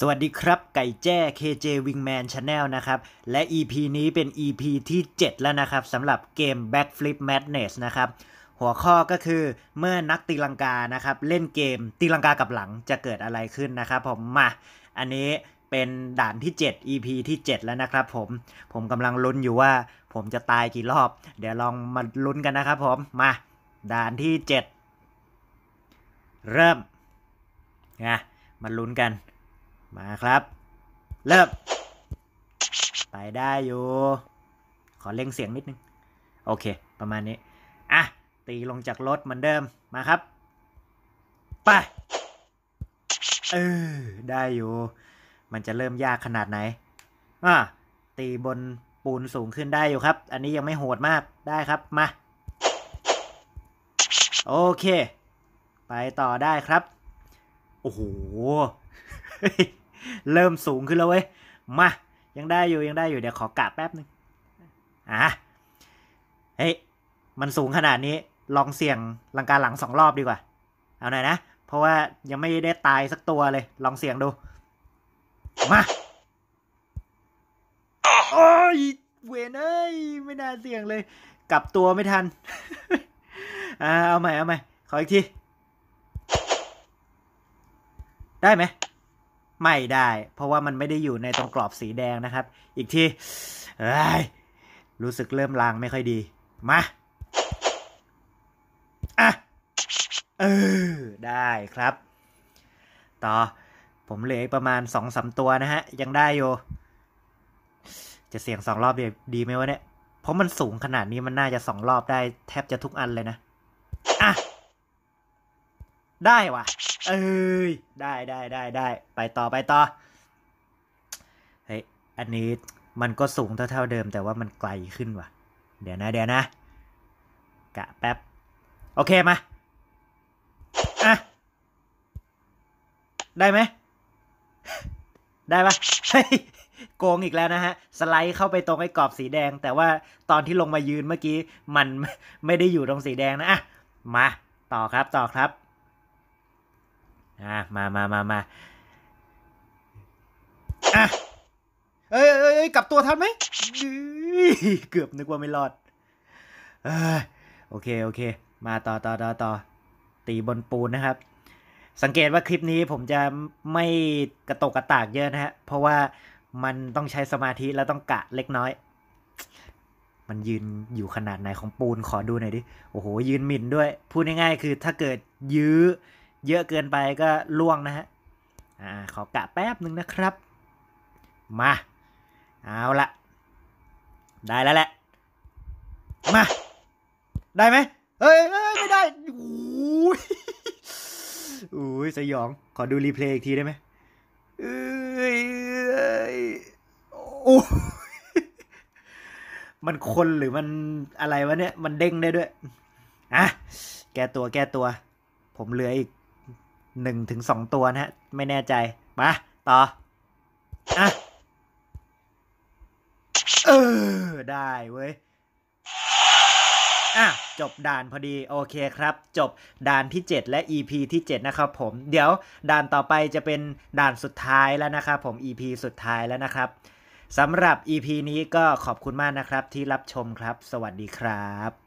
สวัสดีครับ ไก่แจ้ KJ Wingman Channel นะครับและ EP นี้เป็น EP ที่ 7 แล้วนะครับสำหรับเกม Backflip Madness นะครับ หัวข้อก็คือเมื่อนักตีลังกา นะครับเล่นเกมตีลังกากับหลังจะเกิดอะไรขึ้นนะครับผมมาอันนี้เป็นด่านที่ 7 EP ที่ 7 แล้วนะครับผม ผมกำลังลุ้นอยู่ว่า ผมจะตายกี่รอบ เดี๋ยวลองมาลุ้นกันนะครับผมมา ด่านที่ 7 เริ่มนะมาลุ้นกันมาครับ เริ่ม ไปได้อยู่ ขอเล่งเสียงนิดนึง โอเค ประมาณนี้ อ่ะ ตีลงจากรถเหมือนเดิม มาครับ ไปเออได้อยู่ มันจะเริ่มยากขนาดไหน อ่ะ ตีบนปูนสูงขึ้นได้อยู่ครับ อันนี้ยังไม่โหดมาก ได้ครับ มา โอเค ไปต่อได้ครับ โอ้โหเริ่มสูงขึ้นแล้วเว้ยมา ยังได้อยู่ยังได้อยู่เดี๋ยวขอกะแป๊บนึงอ่ะ เฮ้ย มันสูงขนาดนี้ ลองเสี่ยงลังกาหลังสองรอบดีกว่า เอาหน่อยนะ เพราะว่ายังไม่ได้ตายสักตัวเลย ลองเสี่ยงดู มาโอ้ยเวนเอ้ยไม่น่าเสี่ยงเลย กลับตัวไม่ทันอ่าเอาใหม่เอาใหม่ขออีกทีได้ไหมไม่ได้ เพราะว่ามันไม่ได้อยู่ในตรงกรอบสีแดงนะครับ อีกทีรู้สึกเริ่มลางไม่ค่อยดี มา อ่ะเออ ได้ครับ ต่อ ผมเหลืออีกประมาณสองสาตัวนะฮะ ยังได้อยู่จะเสี่ยงสองรอบดีดีไหมวะเนี่ย เพราะมันสูงขนาดนี้มันน่าจะสองรอบได้ แทบจะทุกอันเลยนะ อ่ะได้ว่ะ เอ้ย ได้ได้ได้ได้ ไปต่อไปต่อ เฮ้ย อันนี้มันก็สูงเท่าเท่าเดิมแต่ว่ามันไกลขึ้นว่ะ เดี๋ยวนะเดี๋ยวนะกะแป๊บโอเคมาอะได้ไหม ได้ปะเฮ้ยโกงอีกแล้วนะฮะ สไลด์เข้าไปตรงไอ้กรอบสีแดง แต่ว่าตอนที่ลงมายืนเมื่อกี้ มันไม่ได้อยู่ตรงสีแดงนะอะมา ต่อครับต่อครับอ่ะ มามามามาอ่ะเอ้ยเอ้ยเอ้ยกลับตัวทันไหมเกือบนึกว่าไม่รอดเออโอเคโอเค มาต่อต่อต่อต่อ ตีบนปูนนะครับ สังเกตว่าคลิปนี้ผมจะไม่กระตกกระตากเยอะนะฮะ เพราะว่ามันต้องใช้สมาธิแล้วต้องกะเล็กน้อย มันยืนอยู่ขนาดไหนของปูนขอดูหน่อยดิ โอ้โหยืนหมิ่นด้วย พูดง่ายๆ คือถ้าเกิดยื้อเยอะเกินไปก็ล่วงนะฮะ อ่า ขอกะแป๊บหนึ่งนะครับ มา เอาละ ได้แล้วแหละ มา ได้ไหม เฮ้ย ไม่ได้ โอ้ยโอ้ยสยอง ขอดูรีเพลย์อีกทีได้ไหม เอ้ย โอ้มันคนหรือมันอะไรวะเนี่ย มันเด้งได้ด้วย อ่ะ แก้ตัวแก้ตัว ผมเหลืออีกหนึ่งถึงสองตัวนะฮะไม่แน่ใจมาต่ออ่ะเออได้เว้ยอ่ะจบด่านพอดีโอเคครับ จบด่านที่ 7 และ EP ที่7 นะครับ ผม เดี๋ยวด่านต่อไปจะเป็นด่านสุดท้ายแล้วนะครับผม EP สุดท้ายแล้วนะครับสำหรับ EP นี้ก็ขอบคุณมากนะครับที่รับชมครับ สวัสดีครับ